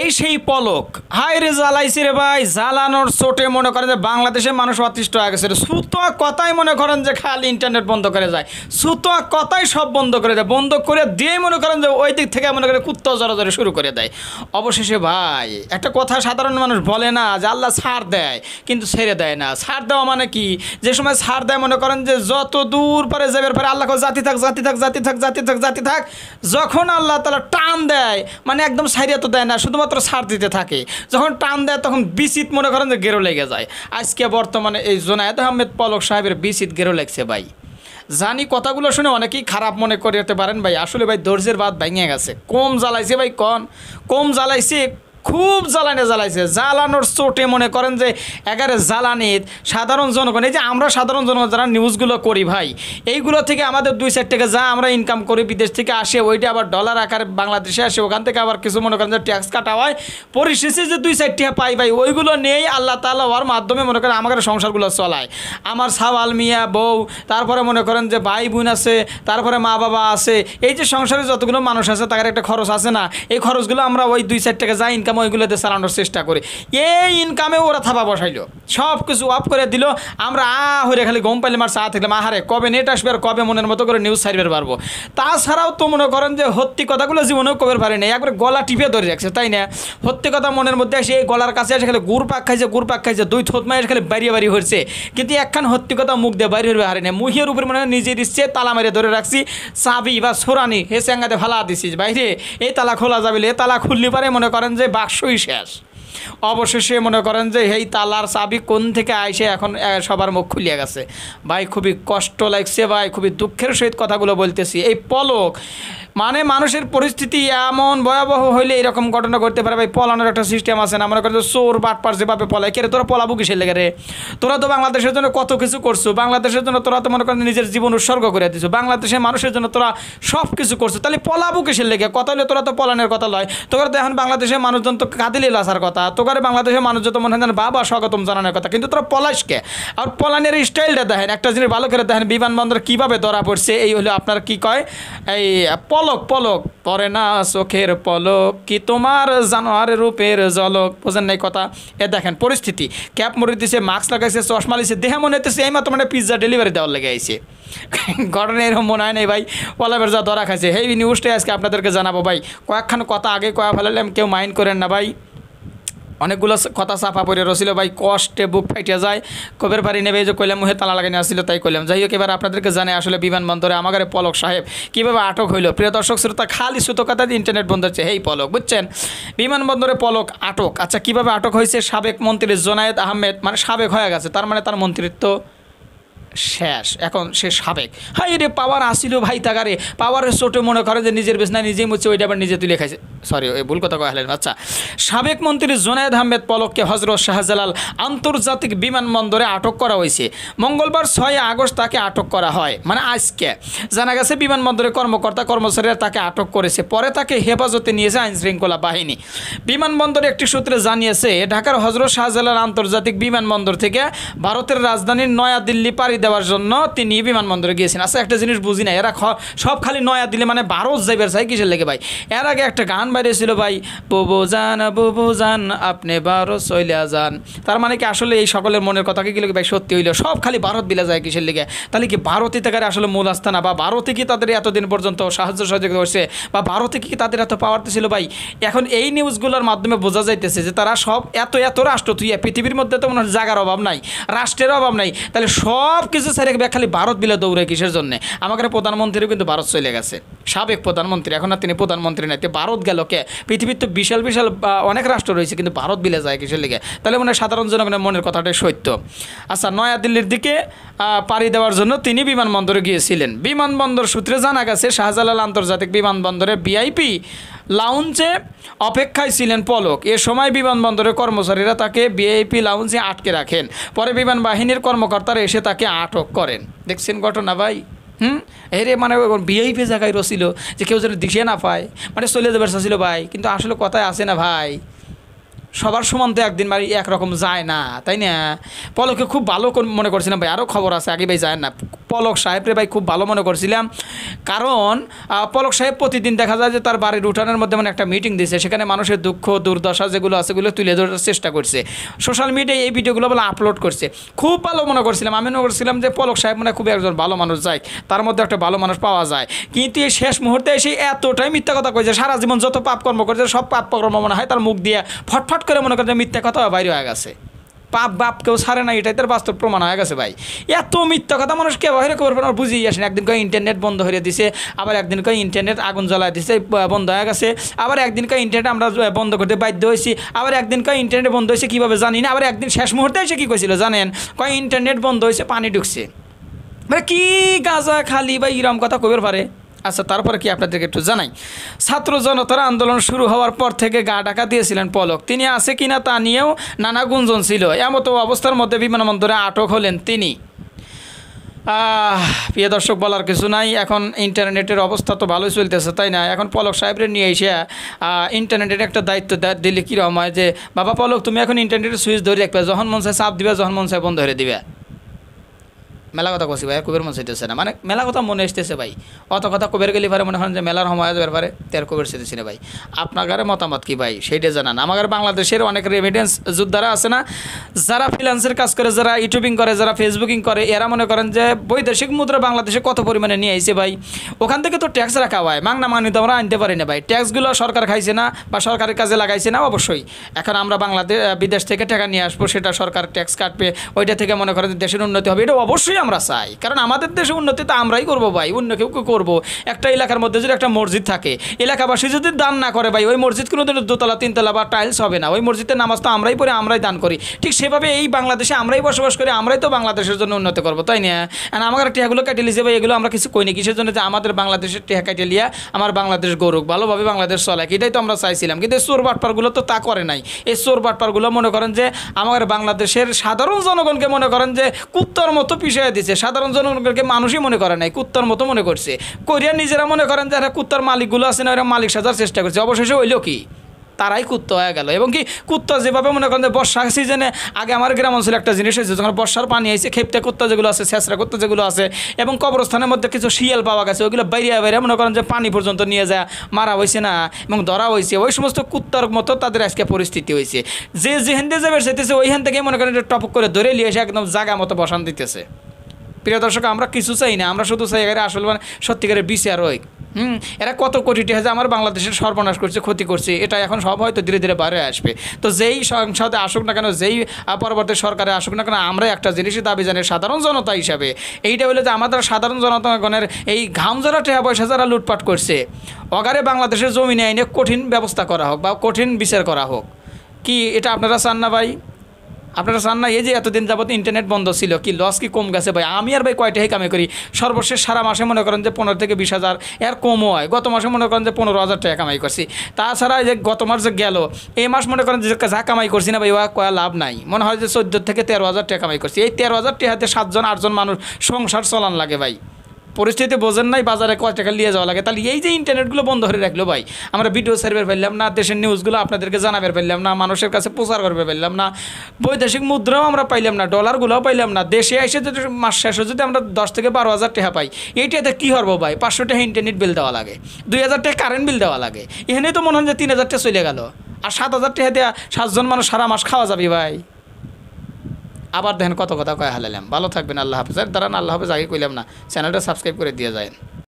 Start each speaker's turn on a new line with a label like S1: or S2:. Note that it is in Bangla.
S1: এই সেই পলক হায় রে জ্বালাইছি রে ভাই জ্বালানোর চোটে মনে করেন যে বাংলাদেশের মানুষ অতিষ্ঠ হয়ে গেছে সুতো কথাই মনে করেন যে খালি ইন্টারনেট বন্ধ করে যায় সুতো কথাই সব বন্ধ করে দেয় বন্ধ করে দিয়ে মনে করেন যে ওই দিক থেকে মনে করেন কুত্তা জড়ো শুরু করে দেয় অবশেষে ভাই একটা কথা সাধারণ মানুষ বলে না যে আল্লাহ সার দেয় কিন্তু ছেড়ে দেয় না সার দেওয়া মানে কি যে সময় ছাড় দেয় মনে করেন যে যত দূর পরে যাবে পরে আল্লাহ জাতি থাক জাতি থাক জাতি থাক জাতি থাক জাতি থাক যখন আল্লাহ তালা টান দেয় মানে একদম সাইরিয়া তো দেয় না শুধুমাত্র শুধুমাত্র সার দিতে থাকে যখন টান দেয় তখন বিচিত মনে করেন যে গেরো লেগে যায় আজকে বর্তমানে এই জোনায়েদ আহমেদ পলক সাহেবের বিচিত গেরো লেগছে ভাই জানি কথাগুলো শুনে অনেকেই খারাপ মনে করতে পারেন ভাই আসলে ভাই ধৈর্যের বাদ ভেঙে গেছে কম জ্বালাইছে ভাই কন কম জ্বালাইছে খুব জ্বালানে জ্বালাইছে জ্বালানোর চোটে মনে করেন যে এগারে জ্বালানি সাধারণ জনগণ এই যে আমরা সাধারণ জনগণ যারা নিউজগুলো করি ভাই এইগুলো থেকে আমাদের দুই সাইড থেকে যা আমরা ইনকাম করি বিদেশ থেকে আসে ওইটা আবার ডলার আকারে বাংলাদেশে আসে ওখান থেকে আবার কিছু মনে করেন যে ট্যাক্স কাটা হয় পরিশেষে যে দুই সাইড টাকা পাই ভাই ওইগুলো নেই আল্লাহ তালা হওয়ার মাধ্যমে মনে করেন আমাদের সংসারগুলো চলায় আমার সাওয়াল মিয়া বউ তারপরে মনে করেন যে ভাই বোন আছে তারপরে মা বাবা আছে এই যে সংসারে যতগুলো মানুষ আছে তাদের একটা খরচ আছে না এই খরচগুলো আমরা ওই দুই সাইড থেকে যা ইনকাম সময়গুলোতে চালানোর চেষ্টা করে এই ইনকামে ওরা থাপা বসাইলো সব কিছু অফ করে দিল আমরা আ হয়ে খালি গম পাইলে মার চা থাকলাম আহারে কবে নেট আসবে আর কবে মনের মতো করে নিউজ সার্ভের পারবো তাছাড়াও তো মনে করেন যে হত্যি কথাগুলো জীবনেও কবে পারে না একবার গলা টিপে ধরে রাখছে তাই না হত্যি কথা মনের মধ্যে আসে এই গলার কাছে আসে খালি গুড় পাক খাইছে গুড় পাক খাইছে দুই থোত মায়ের খালি বাড়িয়ে বাড়ি হয়েছে কিন্তু একখান হত্যি কথা মুখ দিয়ে বাড়ি হইবে হারে না মুহের উপরে মনে নিজের ইচ্ছে তালা মারিয়ে ধরে রাখছি চাবি বা সোরানি হে স্যাঙ্গাতে ভালা দিছিস বাইরে এই তালা খোলা যাবে এ তালা খুললে পারে মনে করেন যে বা 说一些事。অবশেষে মনে করেন যে এই তালার চাবি কোন থেকে আইসে এখন সবার মুখ খুলিয়া গেছে ভাই খুবই কষ্ট লাগছে ভাই খুবই দুঃখের সহিত কথাগুলো বলতেছি এই পলক মানে মানুষের পরিস্থিতি এমন ভয়াবহ হইলে এরকম ঘটনা করতে পারে ভাই পলানোর একটা সিস্টেম আছে না মনে করেন চোর বাটপার যেভাবে পলায় কে তোরা পলাবু কিসে লেগে রে তোরা তো বাংলাদেশের জন্য কত কিছু করছো বাংলাদেশের জন্য তোরা তো মনে করেন নিজের জীবন উৎসর্গ করে দিছো বাংলাদেশের মানুষের জন্য তোরা সব কিছু করছো তাহলে পলাবু কিসের লেগে কথা হলে তোরা তো পলানের কথা লয় তোরা তো এখন বাংলাদেশের মানুষজন তো কাঁদিলে লাসার কথা তো করে বাংলাদেশের মানুষ যত মনে হয় বাবা স্বাগতম জানানোর কথা কিন্তু তারা পলাশকে আর পলানের স্টাইলটা দেখেন একটা জিনিস ভালো করে দেখেন বিমানবন্দর কীভাবে ধরা পড়ছে এই হলো আপনার কি কয় এই পলক পলক পরে না চোখের পলক কি তোমার জানোয়ার রূপের জলক বোঝেন নাই কথা এ দেখেন পরিস্থিতি ক্যাপ মরে দিছে মাস্ক লাগাইছে চশমা লিছে দেহে মনে হইতেছে এই মাত্র মানে পিৎজা ডেলিভারি দেওয়ার লেগে আইছে ঘটনা এরকম মনে হয় নাই ভাই পলাবের যা ধরা খাইছে হেই নিউজটাই আজকে আপনাদেরকে জানাবো ভাই কয়েকখান কথা আগে কয়া ফেলালে কেউ মাইন্ড করেন না ভাই অনেকগুলো কথা চাপা পড়ে রছিল ভাই কষ্টে বুক ফাইটে যায় কবের বাড়ি নেবে যে কইলাম মুহে তালা লাগানি আসছিল তাই কইলাম যাই হোক এবার আপনাদেরকে জানে আসলে বিমানবন্দরে আমার পলক সাহেব কীভাবে আটক হইল প্রিয় দর্শক শ্রোতা খালি সুতো কথা ইন্টারনেট বন্ধ হচ্ছে হেই পলক বুঝছেন বিমানবন্দরে পলক আটক আচ্ছা কিভাবে আটক হয়েছে সাবেক মন্ত্রী জোনায়েদ আহমেদ মানে সাবেক হয়ে গেছে তার মানে তার মন্ত্রিত্ব শেষ এখন সে সাবেক হ্যাঁ রে পাওয়ার আসিল ভাই তাগারে পাওয়ারের চোটে মনে করে যে নিজের বেচনা নিজেই মুছে ওইটা আবার নিজে তুলে খাইছে সরি ওই ভুল কথা কহলেন আচ্ছা সাবেক মন্ত্রী জোনায়দ আহমেদ পলককে হজরত শাহজালাল আন্তর্জাতিক বিমানবন্দরে আটক করা হয়েছে মঙ্গলবার ছয় আগস্ট তাকে আটক করা হয় মানে আজকে জানা গেছে বিমানবন্দরের কর্মকর্তা কর্মচারীরা তাকে আটক করেছে পরে তাকে হেফাজতে নিয়েছে আইনশৃঙ্খলা বাহিনী বিমানবন্দরে একটি সূত্রে জানিয়েছে ঢাকার হজরত শাহজালাল আন্তর্জাতিক বিমানবন্দর থেকে ভারতের রাজধানীর নয়াদিল্লি পাড়ি দেওয়ার জন্য তিনি বিমানবন্দরে গিয়েছেন আচ্ছা একটা জিনিস বুঝি না এরা সব খালি নয়া দিলে মানে ভারত যাইবার চাই কিসের লেগে ভাই এর আগে একটা গান বাইরেছিল ভাই বুবু যান বুবু যান আপনি বারো চইলা যান তার মানে কি আসলে এই সকলের মনের কথা কি ভাই সত্যি হইল সব খালি ভারত বিলা যায় কিসের লেগে তাহলে কি ভারতে তাদের আসলে মূল আস্থানা বা ভারতে কি তাদের এতদিন পর্যন্ত সাহায্য সহযোগিতা করছে বা ভারতে কি তাদের এত পাওয়ার ছিল ভাই এখন এই নিউজগুলোর মাধ্যমে বোঝা যাইতেছে যে তারা সব এত এত রাষ্ট্র তুই পৃথিবীর মধ্যে তো মনে জাগার অভাব নাই রাষ্ট্রের অভাব নাই তাহলে সব কিছু ছেড়ে খালি ভারত বিলে দৌড়ে কিসের জন্য আমাদের প্রধানমন্ত্রীও কিন্তু ভারত চলে গেছে সাবেক প্রধানমন্ত্রী এখন আর তিনি প্রধানমন্ত্রী নাই ভারত গেল কে পৃথিবীর তো বিশাল বিশাল অনেক রাষ্ট্র রয়েছে কিন্তু ভারত বিলে যায় কিসের লিগে তাহলে মনে সাধারণ জনগণের মনের কথাটাই সত্য আচ্ছা নয়াদিল্লির দিকে পাড়ি দেওয়ার জন্য তিনি বিমানবন্দরে গিয়েছিলেন বিমানবন্দর সূত্রে জানা গেছে শাহজালাল আন্তর্জাতিক বিমানবন্দরে বিআইপি লাউঞ্জে অপেক্ষায় ছিলেন পলক এ সময় বিমানবন্দরের কর্মচারীরা তাকে বিআইপি লাউঞ্জে আটকে রাখেন পরে বিমান বাহিনীর কর্মকর্তারা এসে তাকে আটক করেন দেখছেন ঘটনা ভাই হুম এরে মানে বিআইপি জায়গায় রসিল যে কেউ যেন দিশে না পায় মানে চলে যাবার ছিল ভাই কিন্তু আসলে কথায় আসে না ভাই সবার সমান তো একদিন বাড়ি একরকম যায় না তাই না পলকে খুব ভালো মনে করছিলাম ভাই আরও খবর আছে আগে ভাই যায় না পলক সাহেবরে ভাই খুব ভালো মনে করছিলাম কারণ পলক সাহেব প্রতিদিন দেখা যায় যে তার বাড়ির উঠানের মধ্যে মানে একটা মিটিং দিয়েছে সেখানে মানুষের দুঃখ দুর্দশা যেগুলো আছে সেগুলো তুলে ধরার চেষ্টা করছে সোশ্যাল মিডিয়ায় এই ভিডিওগুলো বলে আপলোড করছে খুব ভালো মনে করছিলাম আমি মনে করছিলাম যে পলক সাহেব মানে খুব একজন ভালো মানুষ যায় তার মধ্যে একটা ভালো মানুষ পাওয়া যায় কিন্তু এই শেষ মুহূর্তে এসে এতটাই মিথ্যা কথা কয়েছে সারা জীবন যত পাপকর্ম করছে করেছে সব পাপ কর্ম মনে হয় তার মুখ দিয়ে ফটফট করে মনে করছে মিথ্যা কথা বাইরে হয়ে গেছে পাপ বাপ কেউ সারে না এটাই তার বাস্তব প্রমাণ হয়ে গেছে ভাই এত মিথ্যা কথা মানুষ কে বাইরে খবর পেন বুঝিয়ে আসেন একদিন কয়ে ইন্টারনেট বন্ধ হয়ে দিছে আবার একদিন কয়ে ইন্টারনেট আগুন জ্বলা দিছে বন্ধ হয়ে গেছে আবার একদিন কয়ে ইন্টারনেট আমরা বন্ধ করতে বাধ্য হয়েছি আবার একদিন কয়ে ইন্টারনেট বন্ধ হয়েছে কীভাবে জানি না আবার একদিন শেষ মুহূর্তে এসে কী করেছিল জানেন কয়ে ইন্টারনেট বন্ধ হয়েছে পানি ঢুকছে মানে কী গাঁজা খালি বা ইরম কথা কবের পারে আচ্ছা তারপরে কি আপনাদেরকে একটু জানাই ছাত্র জনতার আন্দোলন শুরু হওয়ার পর থেকে গা ডাকা দিয়েছিলেন পলক তিনি আছে কিনা তা নিয়েও নানা গুঞ্জন ছিল এমতো অবস্থার মধ্যে বিমানবন্দরে আটক হলেন তিনি প্রিয় দর্শক বলার কিছু নাই এখন ইন্টারনেটের অবস্থা তো ভালোই চলতেছে তাই না এখন পলক সাহেবরে নিয়ে এসে ইন্টারনেটের একটা দায়িত্ব দিলে কীরকম হয় যে বাবা পলক তুমি এখন ইন্টারনেটের সুইচ ধরে রাখবে যখন মন চাই চাপ দিবে যখন মন চাই বন্ধ ধরে দিবে মেলা কথা কছি ভাই কুবের মনে চাইতেছে না মানে মেলা কথা মনে আসতেছে ভাই অত কথা কুবের গেলি পারে মনে হয় যে মেলার সময় আসবে পারে তের কুবের চাইতেছি না ভাই আপনার মতামত কি ভাই সেইটা জানান আমার বাংলাদেশের অনেক রেমিডেন্স যোদ্ধারা আছে না যারা ফ্রিলান্সের কাজ করে যারা ইউটিউবিং করে যারা ফেসবুকিং করে এরা মনে করেন যে বৈদেশিক মুদ্রা বাংলাদেশে কত পরিমাণে নিয়ে আইছে ভাই ওখান থেকে তো ট্যাক্স রাখা হয় মাংনা মানি তো আমরা আনতে পারি না ভাই ট্যাক্সগুলো সরকার খাইছে না বা সরকারের কাজে লাগাইছে না অবশ্যই এখন আমরা বাংলাদেশ বিদেশ থেকে টাকা নিয়ে আসবো সেটা সরকার ট্যাক্স কাটবে ওইটা থেকে মনে করেন দেশের উন্নতি হবে এটা অবশ্যই আমরা চাই কারণ আমাদের দেশে উন্নতি তো আমরাই করবো ভাই অন্য কেউ করবো একটা এলাকার মধ্যে যদি একটা মসজিদ থাকে এলাকাবাসী যদি দান না করে ভাই ওই মসজিদ কোনো দিন দোতলা তিনতলা বা টাইলস হবে না ওই মসজিদের নামাজ তো আমরাই পড়ে আমরাই দান করি ঠিক সেভাবে এই বাংলাদেশে আমরাই বসবাস করি আমরাই তো বাংলাদেশের জন্য উন্নতি করবো তাই না আর আমার টিয়াগুলো কেটে লিজে ভাই এগুলো আমরা কিছু কইনি কিসের জন্য যে আমাদের বাংলাদেশের টিয়া কেটে লিয়া আমার বাংলাদেশ গরুক ভালোভাবে বাংলাদেশ চলাক এটাই তো আমরা চাইছিলাম কিন্তু চোর বাটপারগুলো তো তা করে নাই এই চোর বাটপারগুলো মনে করেন যে আমাদের বাংলাদেশের সাধারণ জনগণকে মনে করেন যে কুত্তার মতো পিছিয়ে দিছে সাধারণ জনগণকে মানুষই মনে করে নাই কুত্তার মতো মনে করছে করিয়া নিজেরা মনে করেন যারা কুত্তার মালিকগুলো আছে না ওরা মালিক সাজার চেষ্টা করছে অবশেষে হইলো কি তারাই কুত্ত হয়ে গেল এবং কি কুত্ত যেভাবে মনে করেন যে বর্ষা সিজনে আগে আমার গ্রাম অঞ্চলে একটা জিনিস হয়েছে যখন বর্ষার পানি আইছে খেপতে কুত্তা যেগুলো আছে ছেঁচড়া কুত্তা যেগুলো আছে এবং কবরস্থানের মধ্যে কিছু শিয়াল পাওয়া গেছে ওইগুলো বাইরিয়া বাইরে মনে করেন যে পানি পর্যন্ত নিয়ে যায় মারা হয়েছে না এবং ধরা হয়েছে ওই সমস্ত কুত্তার মতো তাদের আজকে পরিস্থিতি হয়েছে যে যেহেন দিয়ে যাবে সেতেছে ওইখান থেকেই মনে করেন টপক করে ধরে নিয়ে এসে একদম জায়গা মতো বসান দিতেছে প্রিয় দর্শক আমরা কিছু চাই না আমরা শুধু চাই এখানে আসল মানে সত্যিকারের বিচার হই হুম এরা কত কোটি টাকা আমার বাংলাদেশের সর্বনাশ করছে ক্ষতি করছে এটা এখন সব হয়তো ধীরে ধীরে বাইরে আসবে তো যেই সংসদে আসুক না কেন যেই পরবর্তী সরকারে আসুক না কেন আমরা একটা জিনিসই দাবি জানি সাধারণ জনতা হিসাবে এইটা হলো যে আমাদের সাধারণ জনতাগণের এই ঘাম যারা টাকা পয়সা যারা লুটপাট করছে অগারে বাংলাদেশের জমিনে আইনে কঠিন ব্যবস্থা করা হোক বা কঠিন বিচার করা হোক কি এটা আপনারা চান না ভাই আপনারা চান না এই যে এতদিন যাবত ইন্টারনেট বন্ধ ছিল কি লস কি কম গেছে ভাই আমি আর ভাই কয়টাই কামে করি সর্বশেষ সারা মাসে মনে করেন যে পনেরো থেকে বিশ হাজার এর কমও হয় গত মাসে মনে করেন যে পনেরো হাজার টাকা কামাই করছি তাছাড়া যে গত মাস যে গেল এই মাস মনে করেন যে যা কামাই করছি না ভাই ওয়া কয়া লাভ নাই মনে হয় যে চোদ্দো থেকে তেরো হাজার টাকা কামাই করছি এই তেরো হাজার টাকাতে সাতজন আটজন মানুষ সংসার চলান লাগে ভাই পরিস্থিতি বোঝেন নাই বাজারে কয় টাকা নিয়ে যাওয়া লাগে তাহলে এই যে ইন্টারনেটগুলো বন্ধ হয়ে রাখলো ভাই আমরা ভিডিও সার্ভে ফেললাম না দেশের নিউজগুলো আপনাদেরকে জানাবে পারলাম না মানুষের কাছে প্রচার করবে ফেললাম না বৈদেশিক মুদ্রাও আমরা পাইলাম না ডলারগুলোও পাইলাম না দেশে এসে যদি মাস শেষে যদি আমরা দশ থেকে বারো হাজার টাকা পাই এইটাতে কী হবো ভাই পাঁচশো টাকা ইন্টারনেট বিল দেওয়া লাগে দুই হাজার টাকা কারেন্ট বিল দেওয়া লাগে এখানে তো মনে হয় যে তিন হাজার টাকা চলে গেল আর সাত হাজার টাকা দেওয়া সাতজন মানুষ সারা মাস খাওয়া যাবে ভাই আবার দেখেন কত কথা কয় হালালাম ভালো থাকবেন আল্লাহ হাফেজ আর দাঁড়ান আল্লাহ হাফেজ আগে কইলাম না চ্যানেলটা সাবস্ক্রাইব করে দিয়ে যায়